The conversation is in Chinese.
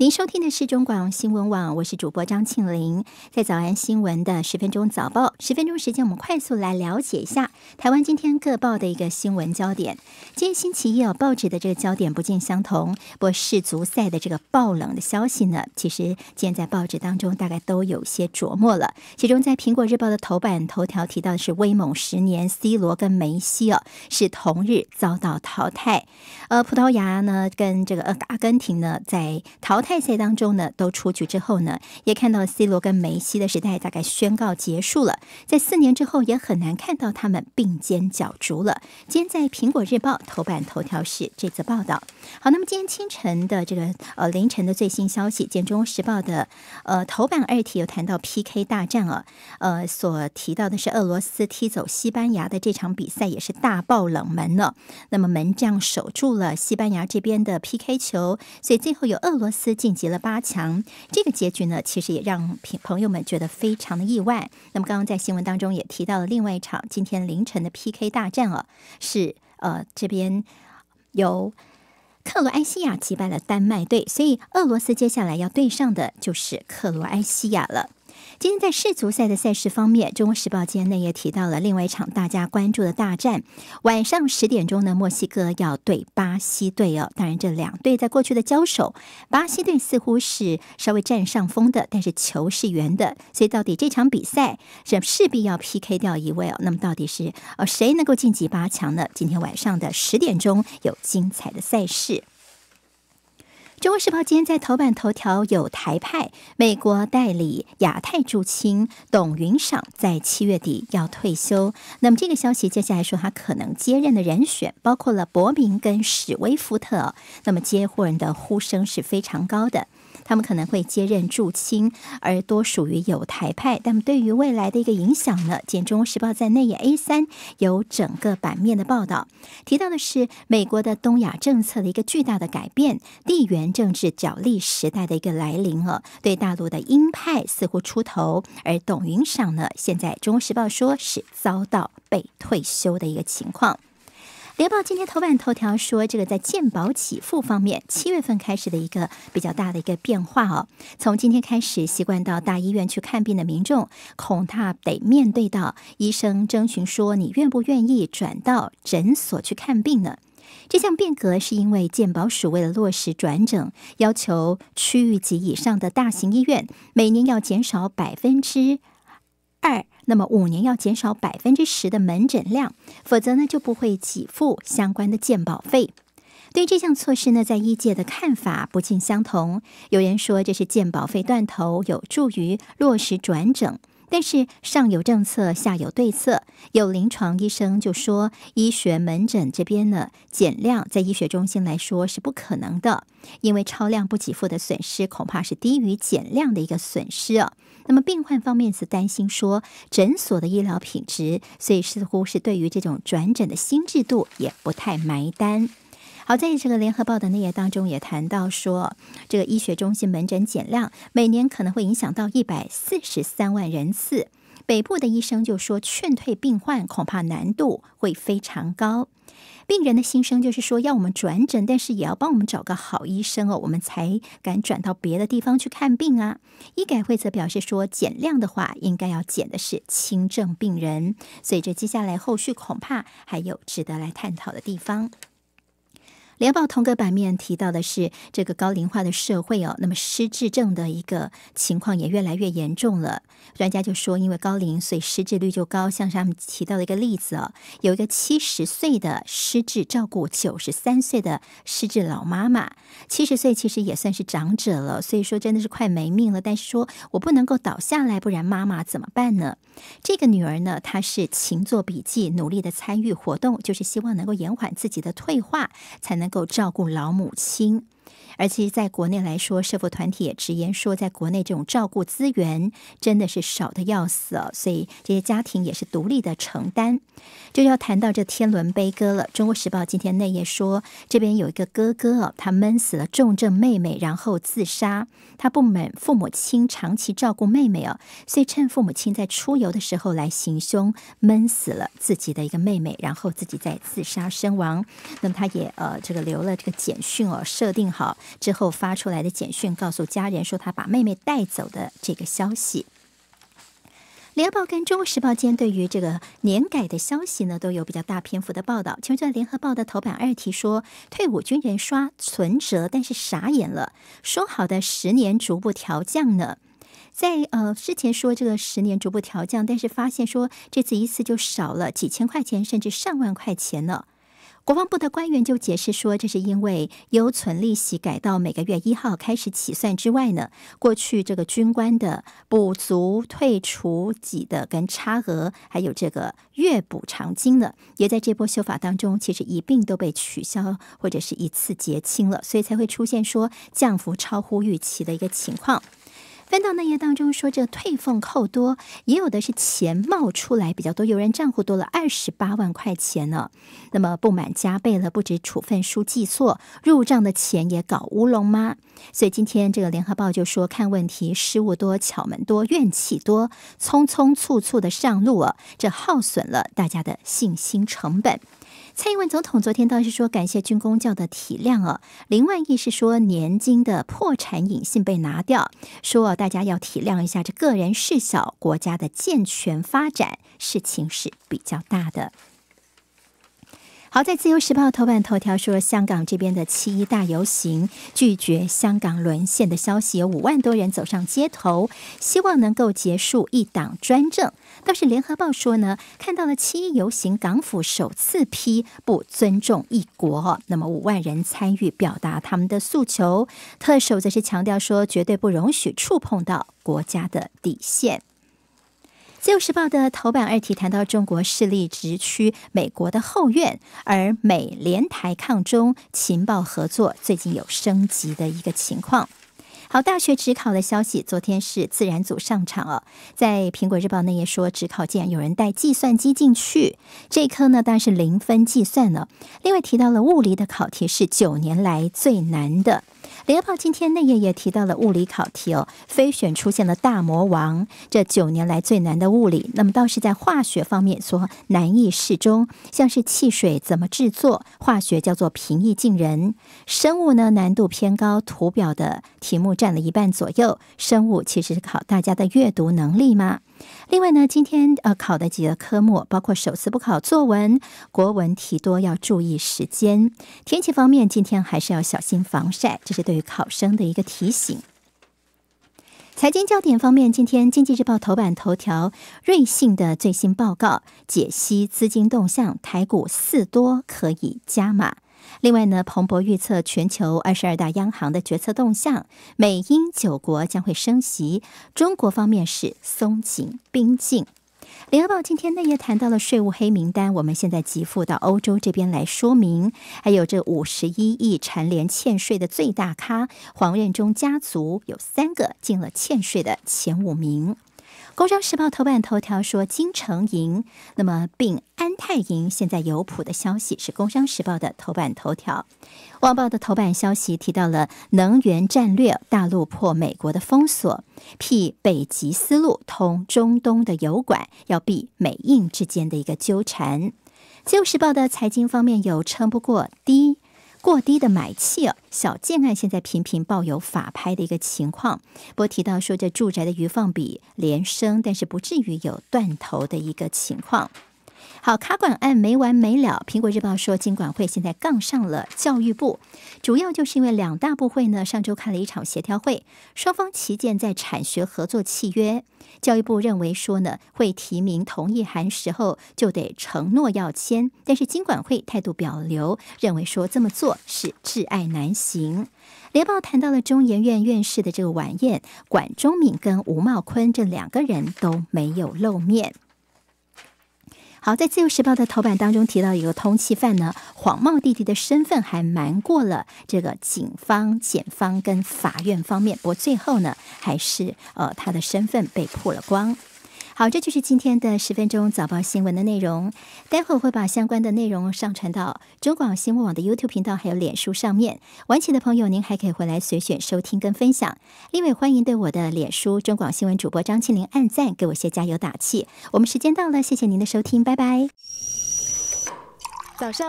您收听的是中广新闻网，我是主播张庆玲，在早安新闻的十分钟早报，十分钟时间，我们快速来了解一下台湾今天各报的一个新闻焦点。今天星期一哦，报纸的这个焦点不尽相同。过世足赛的这个爆冷的消息呢，其实今天在报纸当中大概都有些琢磨了。其中在苹果日报的头版头条提到的是威猛十年，C 罗跟梅西哦是同日遭到淘汰。呃，葡萄牙呢跟这个阿根廷呢在淘汰。派赛当中呢，都出局之后呢，也看到 C 罗跟梅西的时代大概宣告结束了。在四年之后，也很难看到他们并肩角逐了。今天在《苹果日报》头版头条是这则报道。好，那么今天清晨的这个呃凌晨的最新消息，《简中时报》的呃头版二题有谈到 P K 大战啊，呃所提到的是俄罗斯踢走西班牙的这场比赛也是大爆冷门了。那么门将守住了西班牙这边的 P K 球，所以最后有俄罗斯。晋级了八强，这个结局呢，其实也让朋朋友们觉得非常的意外。那么，刚刚在新闻当中也提到了另外一场今天凌晨的 PK 大战啊，是呃这边由克罗埃西亚击败了丹麦队，所以俄罗斯接下来要对上的就是克罗埃西亚了。今天在世足赛的赛事方面，《中国时报》今天也提到了另外一场大家关注的大战。晚上十点钟呢，墨西哥要对巴西队哦。当然，这两队在过去的交手，巴西队似乎是稍微占上风的。但是球是圆的，所以到底这场比赛是势必要 PK 掉一位哦。那么到底是呃谁能够晋级八强呢？今天晚上的十点钟有精彩的赛事。中国时报今天在头版头条有台派美国代理亚太驻青董云赏在七月底要退休，那么这个消息接下来说他可能接任的人选包括了伯明跟史威夫特，那么接货人的呼声是非常高的。他们可能会接任驻青，而多属于有台派。那么对于未来的一个影响呢？《简中时报》在内页 A 三有整个版面的报道，提到的是美国的东亚政策的一个巨大的改变，地缘政治角力时代的一个来临了，对大陆的鹰派似乎出头，而董云赏呢，现在《中时报》说是遭到被退休的一个情况。捷报》今天头版头条说，这个在健保起付方面，七月份开始的一个比较大的一个变化哦。从今天开始，习惯到大医院去看病的民众，恐怕得面对到医生征询说，你愿不愿意转到诊所去看病呢？这项变革是因为健保署为了落实转诊，要求区域级以上的大型医院每年要减少百分之二。那么五年要减少百分之十的门诊量，否则呢就不会给付相关的鉴保费。对这项措施呢，在业界的看法不尽相同。有人说这是鉴保费断头，有助于落实转诊。但是上有政策，下有对策。有临床医生就说，医学门诊这边呢，减量在医学中心来说是不可能的，因为超量不给付的损失恐怕是低于减量的一个损失啊。那么病患方面是担心说诊所的医疗品质，所以似乎是对于这种转诊的新制度也不太埋单。好在这个联合报的内页当中也谈到说，这个医学中心门诊减量，每年可能会影响到一百四十三万人次。北部的医生就说，劝退病患恐怕难度会非常高。病人的心声就是说，要我们转诊，但是也要帮我们找个好医生哦，我们才敢转到别的地方去看病啊。医改会则表示说，减量的话，应该要减的是轻症病人。所以这接下来后续，恐怕还有值得来探讨的地方。《联报》同个版面提到的是，这个高龄化的社会哦，那么失智症的一个情况也越来越严重了。专家就说，因为高龄，所以失智率就高。像是他们提到的一个例子哦，有一个七十岁的失智照顾九十三岁的失智老妈妈。七十岁其实也算是长者了，所以说真的是快没命了。但是说我不能够倒下来，不然妈妈怎么办呢？这个女儿呢，她是勤做笔记，努力的参与活动，就是希望能够延缓自己的退化，才能。够照顾老母亲。而其实在国内来说，社福团体也直言说，在国内这种照顾资源真的是少的要死，哦，所以这些家庭也是独立的承担。就要谈到这天伦悲歌了，《中国时报》今天内页说，这边有一个哥哥，他闷死了重症妹妹，然后自杀。他不满父母亲长期照顾妹妹哦，所以趁父母亲在出游的时候来行凶，闷死了自己的一个妹妹，然后自己在自杀身亡。那么他也呃这个留了这个简讯哦，设定好。好，之后发出来的简讯告诉家人说他把妹妹带走的这个消息。《联合报》跟《中国时报》间对于这个年改的消息呢，都有比较大篇幅的报道。其中在《联合报》的头版二题说，退伍军人刷存折，但是傻眼了，说好的十年逐步调降呢，在呃之前说这个十年逐步调降，但是发现说这次一次就少了几千块钱，甚至上万块钱呢。国防部的官员就解释说，这是因为由存利息改到每个月一号开始起算之外呢，过去这个军官的补足、退除给的跟差额，还有这个月补偿金呢，也在这波修法当中，其实一并都被取消或者是一次结清了，所以才会出现说降幅超乎预期的一个情况。翻到那页当中，说这退俸扣多，也有的是钱冒出来比较多，有人账户多了二十八万块钱呢。那么不满加倍了，不止处分书记错，入账的钱也搞乌龙吗？所以今天这个联合报就说，看问题失误多，巧门多，怨气多，匆匆促促的上路啊，这耗损了大家的信心成本。蔡英文总统昨天倒是说感谢军工教的体谅哦，林万亿是说年金的破产隐性被拿掉，说大家要体谅一下，这个人事小，国家的健全发展事情是比较大的。好，在自由时报头版头条说，香港这边的七一大游行拒绝香港沦陷的消息，有五万多人走上街头，希望能够结束一党专政。倒是联合报说呢，看到了七一游行，港府首次批不尊重一国，那么五万人参与表达他们的诉求，特首则是强调说，绝对不容许触碰到国家的底线。自由时报的头版二题谈到中国势力直趋美国的后院，而美联台抗中情报合作最近有升级的一个情况。好，大学直考的消息，昨天是自然组上场哦，在苹果日报那页说直考竟然有人带计算机进去，这科呢当然是零分计算了。另外提到了物理的考题是九年来最难的。《联合报》今天内页也提到了物理考题哦，非选出现了大魔王，这九年来最难的物理。那么倒是在化学方面说难易适中，像是汽水怎么制作，化学叫做平易近人。生物呢难度偏高，图表的题目占了一半左右。生物其实是考大家的阅读能力吗？另外呢，今天呃考的几个科目，包括首次不考作文，国文题多要注意时间。天气方面，今天还是要小心防晒，这是对于考生的一个提醒。财经焦点方面，今天《经济日报》头版头条《瑞信的最新报告解析资金动向，台股四多可以加码》。另外呢，彭博预测全球二十二大央行的决策动向，美英九国将会升息，中国方面是松紧并进。《联合报》今天呢页谈到了税务黑名单，我们现在急赴到欧洲这边来说明，还有这五十一亿蝉联欠税的最大咖黄任中家族有三个进了欠税的前五名。工商时报头版头条说金城银，那么并安泰银现在有谱的消息是工商时报的头版头条，旺报的头版消息提到了能源战略，大陆破美国的封锁，辟北极丝路，通中东的油管，要避美印之间的一个纠缠。自由时报的财经方面有撑不过低。过低的买气，小建案现在频频抱有法拍的一个情况。不过提到说，这住宅的余放比连升，但是不至于有断头的一个情况。好，卡管案没完没了。苹果日报说，经管会现在杠上了教育部，主要就是因为两大部会呢，上周开了一场协调会，双方旗舰在产学合作契约，教育部认为说呢，会提名同意函时候就得承诺要签，但是经管会态度表留，认为说这么做是挚爱难行。联报谈到了中研院院士的这个晚宴，管中敏跟吴茂坤这两个人都没有露面。好，在《自由时报》的头版当中提到一个通缉犯呢，谎冒弟弟的身份，还瞒过了这个警方、检方跟法院方面，不过最后呢，还是呃他的身份被破了光。好，这就是今天的十分钟早报新闻的内容。待会儿我会把相关的内容上传到中广新闻网的 YouTube 频道，还有脸书上面。晚起的朋友，您还可以回来随选收听跟分享。另外，欢迎对我的脸书中广新闻主播张庆玲按赞，给我些加油打气。我们时间到了，谢谢您的收听，拜拜。早上。